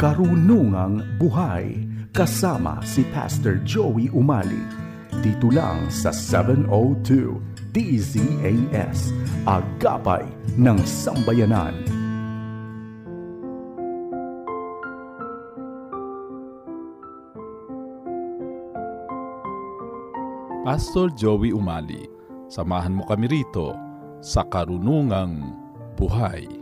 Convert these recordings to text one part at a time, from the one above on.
Karunungang Buhay kasama si Pastor Joey Umali. Dito lang sa 702 DZAS, Agapay ng Sambayanan. Pastor Joey Umali, samahan mo kami rito sa Karunungang Buhay.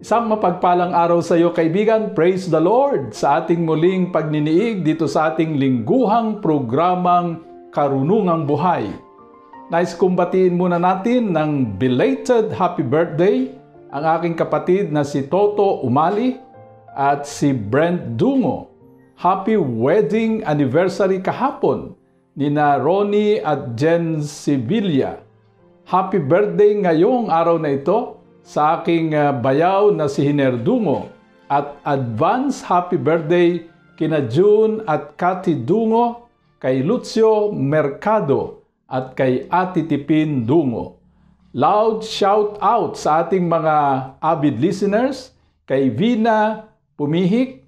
Isang mapagpalang araw sa iyo kaibigan, praise the Lord sa ating muling pagniniig dito sa ating lingguhang programang Karunungang Buhay. Nais nice kong muna natin ng belated happy birthday ang aking kapatid na si Toto Umali at si Brent Dungo. Happy wedding anniversary kahapon ni na Ronnie at Jen Sibilla. Happy birthday ngayong araw na ito sa aking ah, bayaw na si Hinerdungo at advance happy birthday kina June at Kati Dungo, kay Lucio Mercado at kay Ati Tipin Dungo. Loud shout out sa ating mga avid listeners kay Vina Pumihik,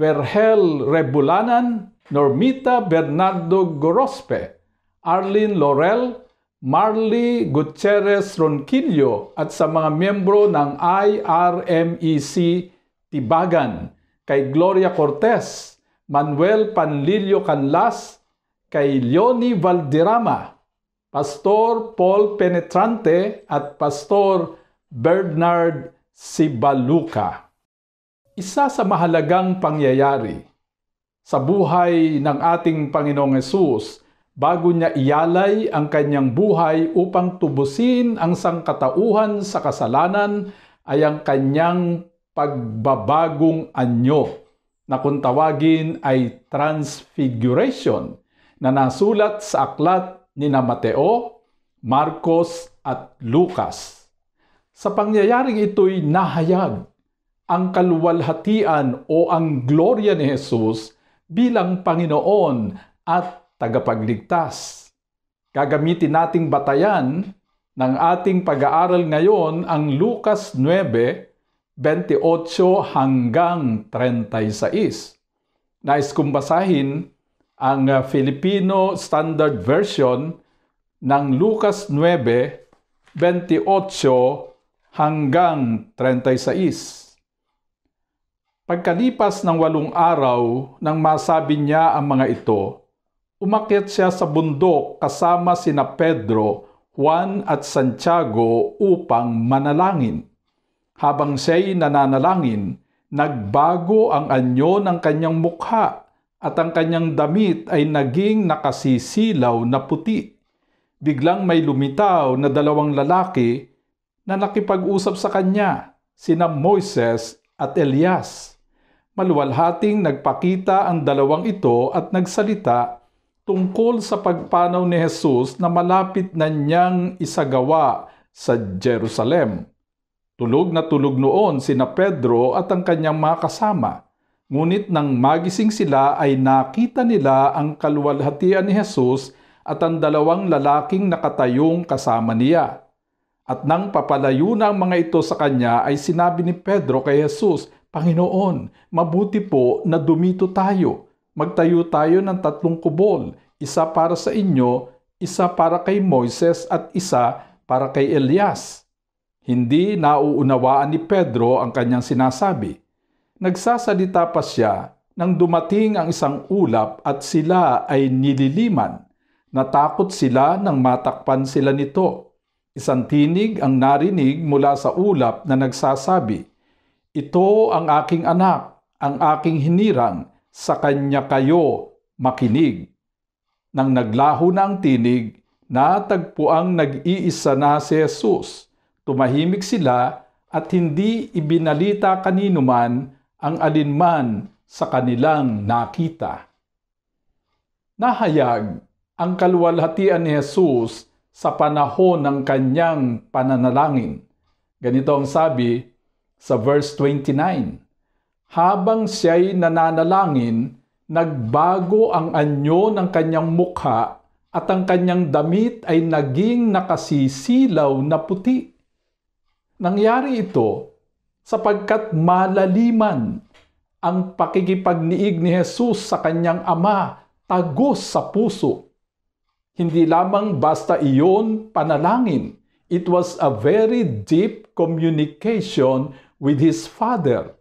Verhel Rebulanan, Normita Bernardo Gorospe, Arlene Laurel, Marley Gutierrez Ronquillo at sa mga miyembro ng IRMEC Tibagan kay Gloria Cortez, Manuel Panlilio Canlas, kay Leonie Valderrama, Pastor Paul Penetrante at Pastor Bernard Sibaluca. Isa sa mahalagang pangyayari sa buhay ng ating Panginoong Yesus bago niya iyalay ang kanyang buhay upang tubusin ang sangkatauhan sa kasalanan ay ang kanyang pagbabagong anyo na kung tawagin ay transfiguration na nasulat sa aklat ni na Mateo, Marcos at Lucas. Sa pangyayaring ito'y nahayag ang kaluwalhatian o ang glorya ni Jesus bilang Panginoon at tagapagligtas. Gagamitin nating batayan ng ating pag-aaral ngayon ang Lucas 9, 28 hanggang 36. Nais kong basahin ang ah, Filipino Standard Version ng Lucas 9, 28 hanggang 36. Pagkalipas ng walong araw nang masabi niya ang mga ito, umakyat siya sa bundok kasama sina Pedro, Juan at Santiago upang manalangin. Habang siya'y nananalangin, nagbago ang anyo ng kanyang mukha at ang kanyang damit ay naging nakasisilaw na puti. Biglang may lumitaw na dalawang lalaki na nakipag-usap sa kanya, sina Moises at Elias. Maluwalhating nagpakita ang dalawang ito at nagsalita tungkol sa pagpanaw ni Jesus na malapit na niyang isagawa sa Jerusalem. Tulog na tulog noon sina Pedro at ang kanyang mga kasama. Ngunit nang magising sila ay nakita nila ang kaluwalhatian ni Jesus at ang dalawang lalaking nakatayong kasama niya. At nang papalayo na ang mga ito sa kanya ay sinabi ni Pedro kay Jesus, Panginoon, mabuti po na dumito tayo magtayo tayo ng tatlong kubol, isa para sa inyo, isa para kay Moises at isa para kay Elias. Hindi nauunawaan ni Pedro ang kanyang sinasabi. Nagsasalita pa siya nang dumating ang isang ulap at sila ay nililiman. Natakot sila nang matakpan sila nito. Isang tinig ang narinig mula sa ulap na nagsasabi, Ito ang aking anak, ang aking hinirang, sa kanya kayo makinig. Nang naglaho na ang tinig, natagpo ang nag-iisa na si Jesus. Tumahimik sila at hindi ibinalita kanino man ang alinman sa kanilang nakita. Nahayag ang kaluwalhatian ni Jesus sa panahon ng kanyang pananalangin. Ganito ang sabi sa verse 29 habang siya'y nananalangin, nagbago ang anyo ng kanyang mukha at ang kanyang damit ay naging nakasisilaw na puti. Nangyari ito sapagkat malaliman ang pakikipagniig ni Jesus sa kanyang ama tagos sa puso. Hindi lamang basta iyon panalangin. It was a very deep communication with his Father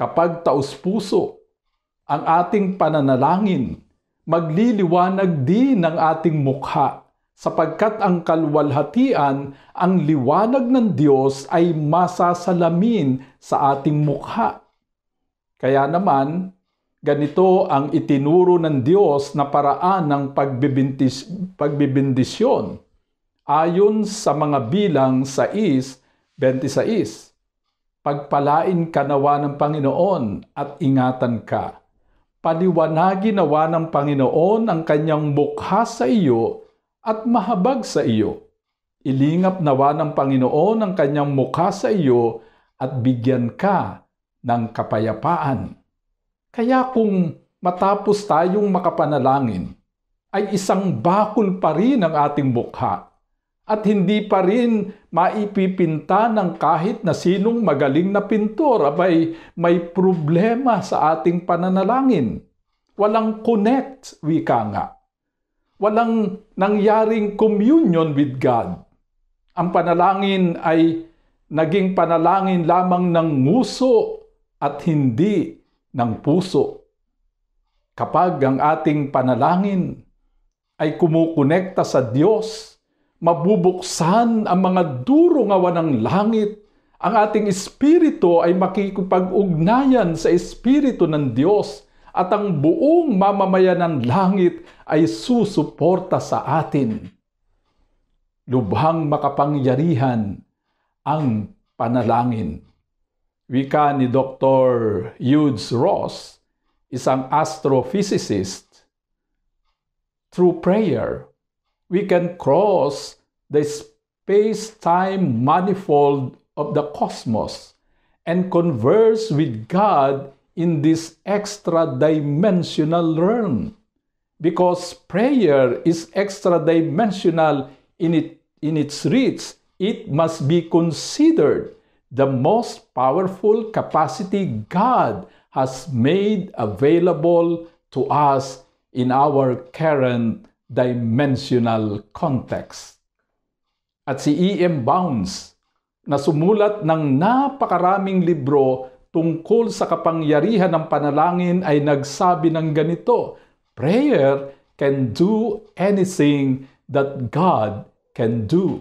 Kapag taus-puso ang ating pananalangin, magliliwanag din ang ating mukha sapagkat ang kalwalhatian, ang liwanag ng Diyos ay masasalamin sa ating mukha. Kaya naman, ganito ang itinuro ng Diyos na paraan ng pagbibintis, pagbibindisyon ayon sa mga bilang 6, 26. Pagpalain ka nawa ng Panginoon at ingatan ka. Paliwanagin nawa ng Panginoon ang kanyang bukha sa iyo at mahabag sa iyo. Ilingap nawa ng Panginoon ang kanyang mukha sa iyo at bigyan ka ng kapayapaan. Kaya kung matapos tayong makapanalangin, ay isang bakul pa rin ang ating bukha at hindi pa rin maipipinta ng kahit na sinong magaling na pintor. Abay, may problema sa ating pananalangin. Walang connect, wika nga. Walang nangyaring communion with God. Ang panalangin ay naging panalangin lamang ng nguso at hindi ng puso. Kapag ang ating panalangin ay kumukonekta sa Diyos, mabubuksan ang mga durongawan ng langit. Ang ating espiritu ay makikipag-ugnayan sa espiritu ng Diyos at ang buong mamamayan ng langit ay susuporta sa atin. Lubhang makapangyarihan ang panalangin. Wika ni Dr. Hughes Ross, isang astrophysicist, through prayer, we can cross the space-time manifold of the cosmos and converse with God in this extra-dimensional realm. Because prayer is extra-dimensional in, it, in its reach, it must be considered the most powerful capacity God has made available to us in our current dimensional context. At si E.M. Bounds na sumulat ng napakaraming libro tungkol sa kapangyarihan ng panalangin ay nagsabi ng ganito, Prayer can do anything that God can do.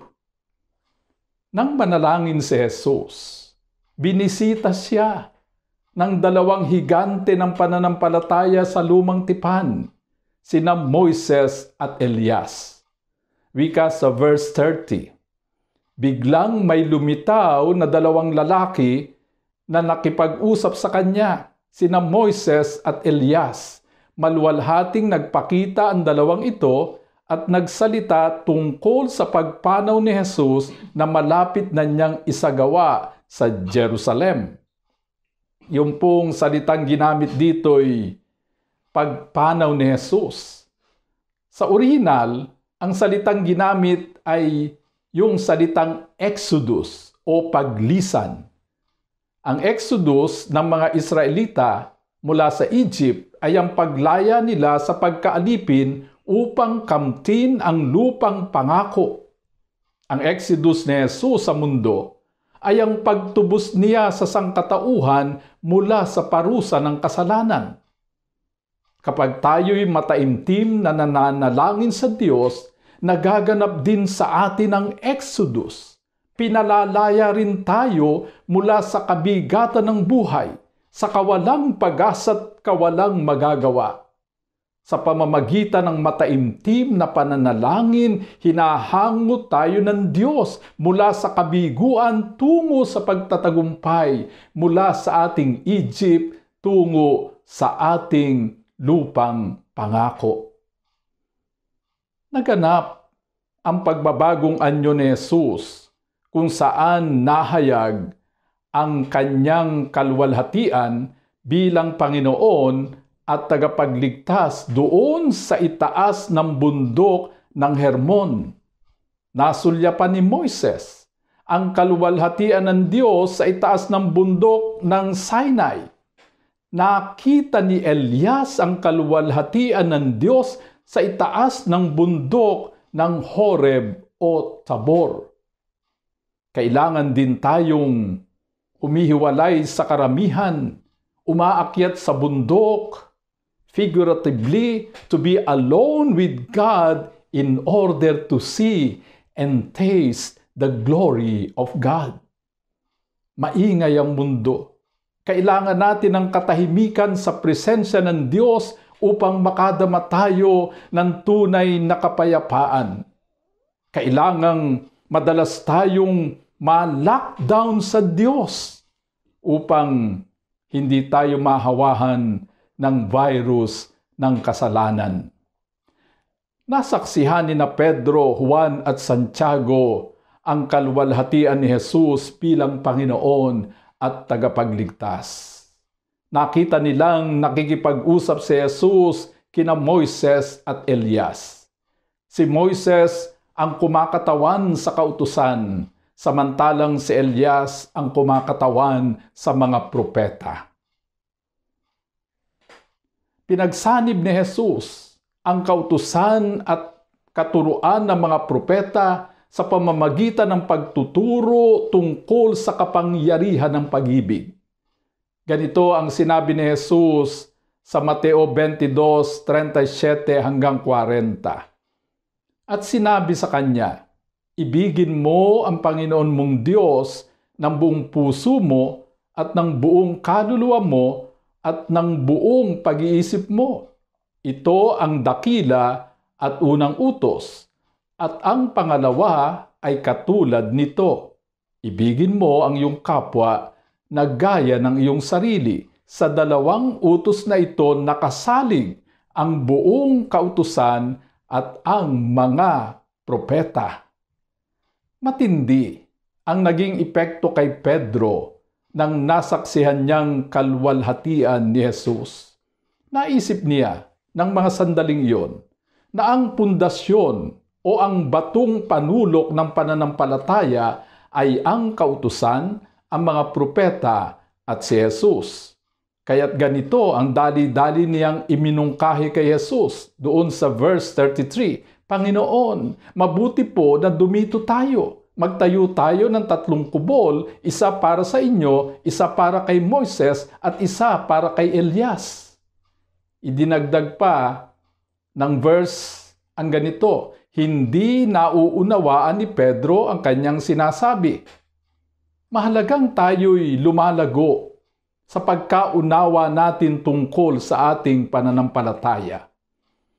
Nang manalangin si Jesus, binisita siya ng dalawang higante ng pananampalataya sa lumang tipan sina Moises at Elias. Wika sa verse 30, Biglang may lumitaw na dalawang lalaki na nakipag-usap sa kanya, sina Moises at Elias. Malwalhating nagpakita ang dalawang ito at nagsalita tungkol sa pagpanaw ni Jesus na malapit na niyang isagawa sa Jerusalem. Yung pong salitang ginamit dito'y pagpanaw ni Jesus. Sa orihinal, ang salitang ginamit ay yung salitang exodus o paglisan. Ang exodus ng mga Israelita mula sa Egypt ay ang paglaya nila sa pagkaalipin upang kamtin ang lupang pangako. Ang exodus ni Jesus sa mundo ay ang pagtubos niya sa sangkatauhan mula sa parusa ng kasalanan. Kapag tayo'y mataimtim na nananalangin sa Diyos, nagaganap din sa atin ang Exodus. Pinalalaya rin tayo mula sa kabigatan ng buhay, sa kawalang pag-asa't kawalang magagawa. Sa pamamagitan ng mataimtim na pananalangin, hinahango tayo ng Diyos mula sa kabiguan tungo sa pagtatagumpay, mula sa ating Egypt tungo sa ating lupang pangako. Naganap ang pagbabagong anyo ni Jesus kung saan nahayag ang kanyang kalwalhatian bilang Panginoon at tagapagligtas doon sa itaas ng bundok ng Hermon. Nasulya pa ni Moises ang kaluwalhatian ng Diyos sa itaas ng bundok ng Sinai nakita ni Elias ang kaluwalhatian ng Diyos sa itaas ng bundok ng Horeb o Tabor. Kailangan din tayong humihiwalay sa karamihan, umaakyat sa bundok, figuratively to be alone with God in order to see and taste the glory of God. Maingay ang mundo kailangan natin ng katahimikan sa presensya ng Diyos upang makadama tayo ng tunay na kapayapaan. Kailangang madalas tayong ma-lockdown sa Diyos upang hindi tayo mahawahan ng virus ng kasalanan. Nasaksihan ni na Pedro, Juan at Santiago ang kalwalhatian ni Jesus bilang Panginoon at tagapagligtas. Nakita nilang nakikipag-usap si Jesus kina Moises at Elias. Si Moises ang kumakatawan sa kautusan, samantalang si Elias ang kumakatawan sa mga propeta. Pinagsanib ni Jesus ang kautusan at katuruan ng mga propeta sa pamamagitan ng pagtuturo tungkol sa kapangyarihan ng pag-ibig. Ganito ang sinabi ni Jesus sa Mateo 22:37 hanggang 40. At sinabi sa kanya, Ibigin mo ang Panginoon mong Diyos ng buong puso mo at ng buong kaluluwa mo at ng buong pag-iisip mo. Ito ang dakila at unang utos at ang pangalawa ay katulad nito. Ibigin mo ang iyong kapwa na gaya ng iyong sarili. Sa dalawang utos na ito nakasalig ang buong kautusan at ang mga propeta. Matindi ang naging epekto kay Pedro nang nasaksihan niyang kalwalhatian ni Jesus. Naisip niya ng mga sandaling iyon na ang pundasyon o ang batong panulok ng pananampalataya ay ang kautusan, ang mga propeta at si Jesus. Kaya't ganito ang dali-dali niyang iminungkahi kay Jesus doon sa verse 33. Panginoon, mabuti po na dumito tayo. Magtayo tayo ng tatlong kubol, isa para sa inyo, isa para kay Moises, at isa para kay Elias. Idinagdag pa ng verse ang ganito, hindi nauunawaan ni Pedro ang kanyang sinasabi. Mahalagang tayo'y lumalago sa pagkaunawa natin tungkol sa ating pananampalataya.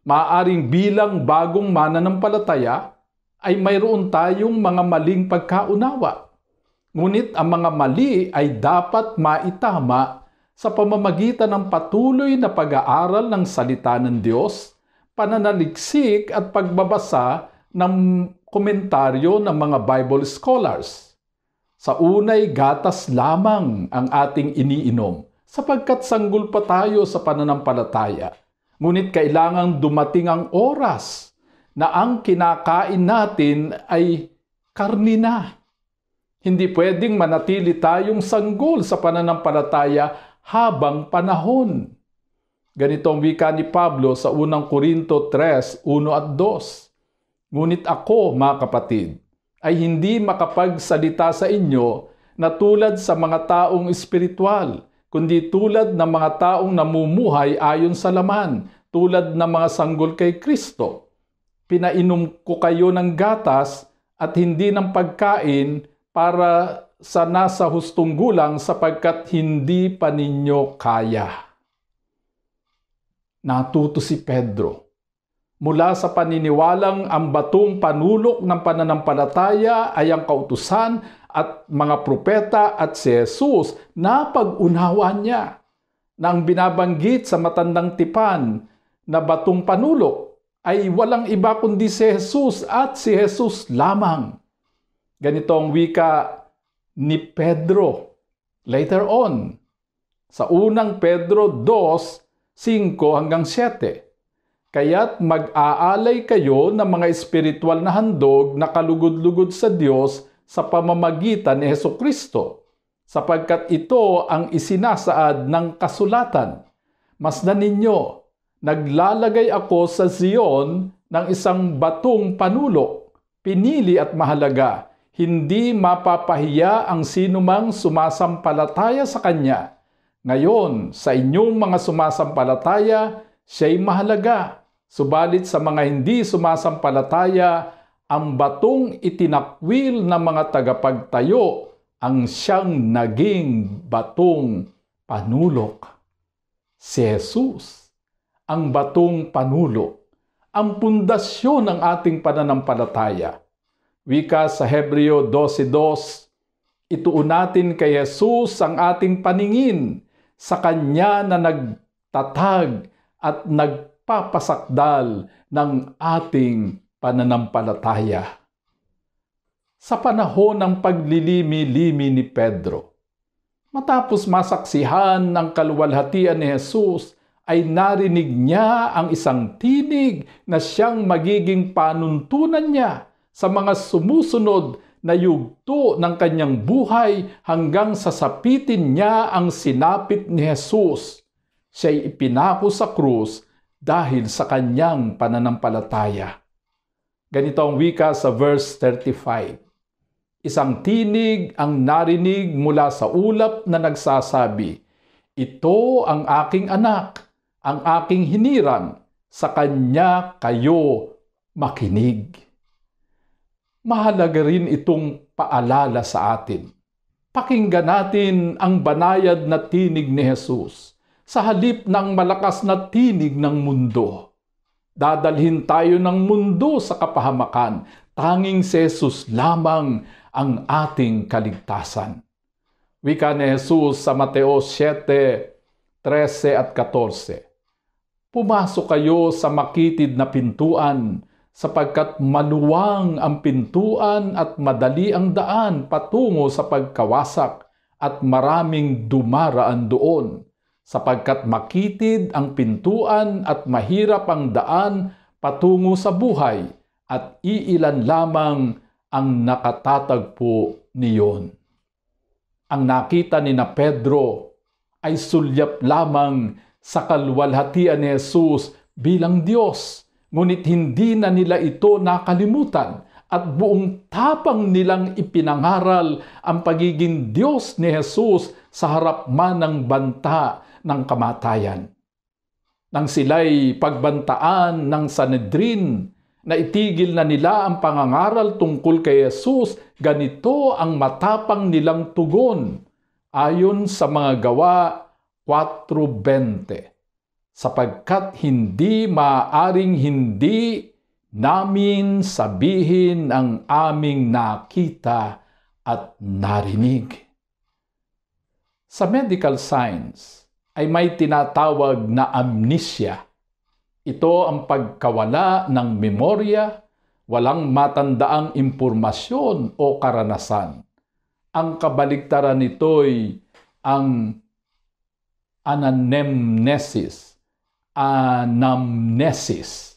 Maaring bilang bagong mananampalataya ay mayroon tayong mga maling pagkaunawa. Ngunit ang mga mali ay dapat maitama sa pamamagitan ng patuloy na pag-aaral ng salita ng Diyos pananaliksik at pagbabasa ng komentaryo ng mga Bible scholars. Sa unay gatas lamang ang ating iniinom sapagkat sanggol pa tayo sa pananampalataya. Ngunit kailangang dumating ang oras na ang kinakain natin ay na. Hindi pwedeng manatili tayong sanggol sa pananampalataya habang panahon. Ganito ang wika ni Pablo sa 1 Korinto 3, 1 at 2. Ngunit ako, mga kapatid, ay hindi makapagsalita sa inyo na tulad sa mga taong espiritual, kundi tulad ng mga taong namumuhay ayon sa laman, tulad ng mga sanggol kay Kristo. Pinainom ko kayo ng gatas at hindi ng pagkain para sa nasa hustong gulang sapagkat hindi pa ninyo kaya. Natuto si Pedro mula sa paniniwalang ang batong panulok ng pananampalataya ay ang kautusan at mga propeta at si Jesus na pag-unawa niya na ang binabanggit sa matandang tipan na batong panulok ay walang iba kundi si Jesus at si Jesus lamang. Ganito ang wika ni Pedro later on. Sa unang Pedro 2, 5 hanggang 7. Kaya't mag-aalay kayo ng mga espiritual na handog na kalugod-lugod sa Diyos sa pamamagitan ni Heso Kristo, sapagkat ito ang isinasaad ng kasulatan. Masdan ninyo, naglalagay ako sa Zion ng isang batong panulo, pinili at mahalaga, hindi mapapahiya ang sinumang sumasampalataya sa Kanya. Ngayon, sa inyong mga sumasampalataya, siya'y mahalaga. Subalit sa mga hindi sumasampalataya, ang batong itinakwil ng mga tagapagtayo ang siyang naging batong panulok. Si Jesus, ang batong panulok, ang pundasyon ng ating pananampalataya. Wika sa Hebreo 12.2, ituon natin kay Jesus ang ating paningin sa Kanya na nagtatag at nagpapasakdal ng ating pananampalataya. Sa panahon ng paglilimi-limi ni Pedro, matapos masaksihan ng kaluwalhatian ni Jesus, ay narinig niya ang isang tinig na siyang magiging panuntunan niya sa mga sumusunod na yugto ng kanyang buhay hanggang sasapitin niya ang sinapit ni Jesus. Siya'y ipinako sa krus dahil sa kanyang pananampalataya. Ganito ang wika sa verse 35. Isang tinig ang narinig mula sa ulap na nagsasabi, Ito ang aking anak, ang aking hinirang, sa kanya kayo makinig mahalaga rin itong paalala sa atin. Pakinggan natin ang banayad na tinig ni Jesus sa halip ng malakas na tinig ng mundo. Dadalhin tayo ng mundo sa kapahamakan, tanging si Jesus lamang ang ating kaligtasan. Wika ni Jesus sa Mateo 7, 13 at 14. Pumasok kayo sa makitid na pintuan sapagkat maluwang ang pintuan at madali ang daan patungo sa pagkawasak at maraming dumaraan doon, sapagkat makitid ang pintuan at mahirap ang daan patungo sa buhay at iilan lamang ang nakatatagpo niyon. Ang nakita ni na Pedro ay sulyap lamang sa kalwalhatian ni Jesus bilang Diyos ngunit hindi na nila ito nakalimutan at buong tapang nilang ipinangaral ang pagiging Diyos ni Jesus sa harap man ng banta ng kamatayan. Nang sila'y pagbantaan ng Sanedrin, na itigil na nila ang pangangaral tungkol kay Jesus, ganito ang matapang nilang tugon ayon sa mga gawa 4.20 sapagkat hindi maaring hindi namin sabihin ang aming nakita at narinig. Sa medical science ay may tinatawag na amnesia. Ito ang pagkawala ng memorya, walang matandaang impormasyon o karanasan. Ang kabaligtaran nito'y ang anamnesis anamnesis.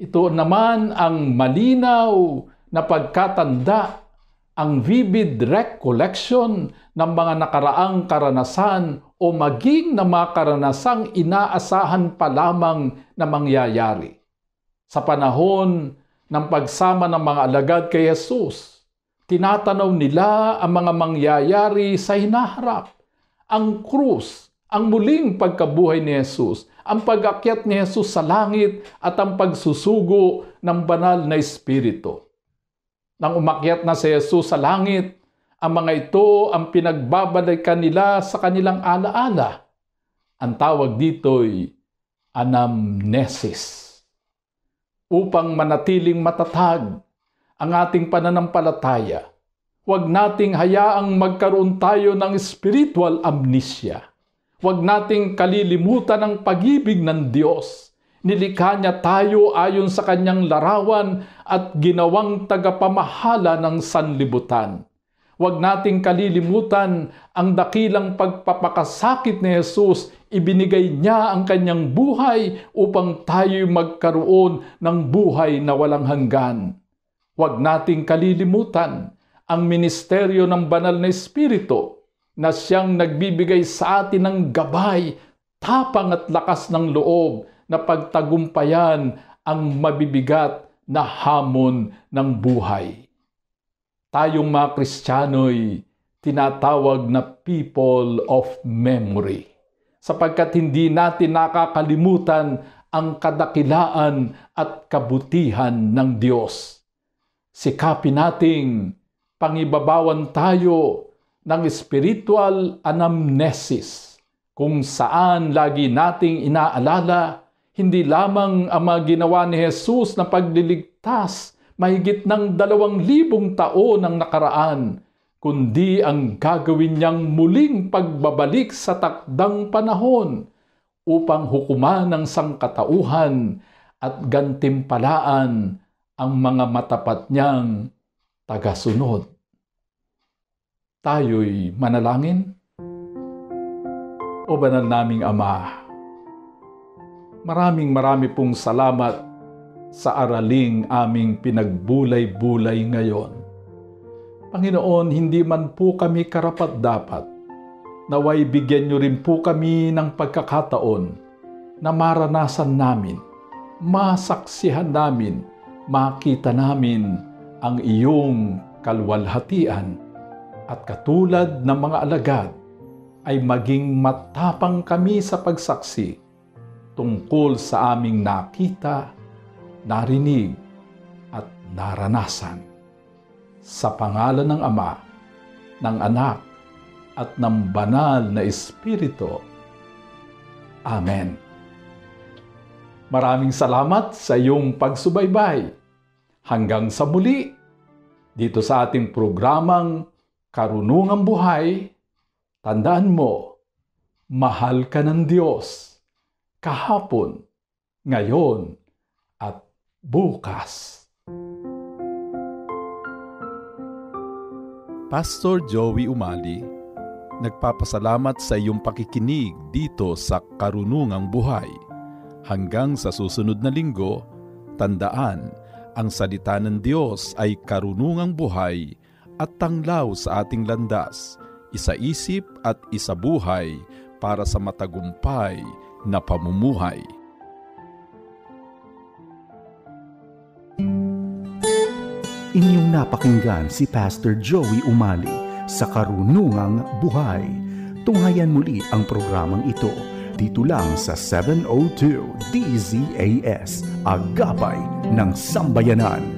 Ito naman ang malinaw na pagkatanda, ang vivid recollection ng mga nakaraang karanasan o maging na mga karanasang inaasahan pa lamang na mangyayari. Sa panahon ng pagsama ng mga alagad kay Jesus, tinatanaw nila ang mga mangyayari sa hinaharap, ang krus, ang muling pagkabuhay ni Jesus, ang pagakyat ni Jesus sa langit at ang pagsusugo ng banal na Espiritu. Nang umakyat na si Jesus sa langit, ang mga ito ang pinagbabalikan nila sa kanilang alaala. Ang tawag dito'y anamnesis. Upang manatiling matatag ang ating pananampalataya, huwag nating hayaang magkaroon tayo ng spiritual amnesia Huwag nating kalilimutan ang pag-ibig ng Diyos. Nilikha niya tayo ayon sa kanyang larawan at ginawang tagapamahala ng sanlibutan. Huwag nating kalilimutan ang dakilang pagpapakasakit ni Jesus. Ibinigay niya ang kanyang buhay upang tayo magkaroon ng buhay na walang hanggan. Huwag nating kalilimutan ang ministeryo ng banal na Espiritu na siyang nagbibigay sa atin ng gabay, tapang at lakas ng loob na pagtagumpayan ang mabibigat na hamon ng buhay. Tayong mga Kristiyano'y tinatawag na people of memory sapagkat hindi natin nakakalimutan ang kadakilaan at kabutihan ng Diyos. Sikapin nating pangibabawan tayo ng spiritual anamnesis kung saan lagi nating inaalala hindi lamang ang mga ginawa ni Jesus na pagliligtas mahigit ng dalawang libong taon ng nakaraan, kundi ang gagawin niyang muling pagbabalik sa takdang panahon upang hukuman ng sangkatauhan at gantimpalaan ang mga matapat niyang tagasunod. Tayo'y manalangin? O banal naming Ama, maraming marami pong salamat sa araling aming pinagbulay-bulay ngayon. Panginoon, hindi man po kami karapat-dapat, naway bigyan niyo rin po kami ng pagkakataon na maranasan namin, masaksihan namin, makita namin ang iyong kalwalhatian at katulad ng mga alagad, ay maging matapang kami sa pagsaksi tungkol sa aming nakita, narinig, at naranasan. Sa pangalan ng Ama, ng Anak, at ng Banal na Espiritu. Amen. Maraming salamat sa iyong pagsubaybay. Hanggang sa muli, dito sa ating programang karunungang buhay, tandaan mo, mahal ka ng Diyos kahapon, ngayon, at bukas. Pastor Joey Umali, nagpapasalamat sa iyong pakikinig dito sa Karunungang Buhay. Hanggang sa susunod na linggo, tandaan, ang salita ng Diyos ay karunungang buhay at tanglaw sa ating landas, isa isip at buhay para sa matagumpay na pamumuhay. Inyong napakinggan si Pastor Joey Umali sa Karunungang Buhay. Tunghayan muli ang programang ito dito lang sa 702 DZAS, Agapay ng Sambayanan.